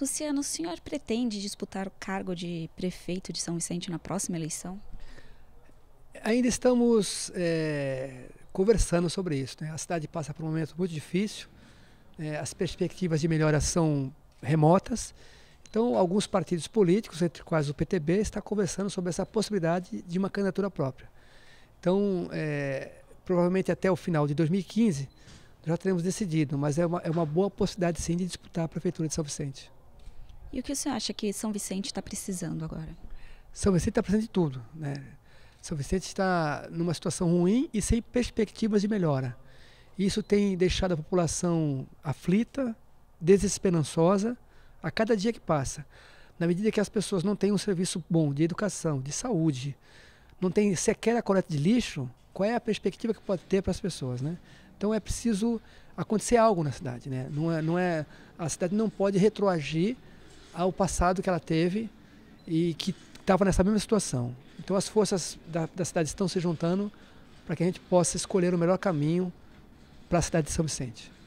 Luciano, o senhor pretende disputar o cargo de prefeito de São Vicente na próxima eleição? Ainda estamos é, conversando sobre isso. Né? A cidade passa por um momento muito difícil, é, as perspectivas de melhora são remotas. Então, alguns partidos políticos, entre quais o PTB, está conversando sobre essa possibilidade de uma candidatura própria. Então, é, provavelmente até o final de 2015, já teremos decidido, mas é uma, é uma boa possibilidade sim de disputar a Prefeitura de São Vicente. E o que você acha que São Vicente está precisando agora? São Vicente está precisando de tudo. Né? São Vicente está numa situação ruim e sem perspectivas de melhora. Isso tem deixado a população aflita, desesperançosa, a cada dia que passa. Na medida que as pessoas não têm um serviço bom de educação, de saúde, não tem sequer a coleta de lixo, qual é a perspectiva que pode ter para as pessoas, né? Então é preciso acontecer algo na cidade, né? Não é, não é, a cidade não pode retroagir ao passado que ela teve e que estava nessa mesma situação. Então as forças da, da cidade estão se juntando para que a gente possa escolher o melhor caminho para a cidade de São Vicente.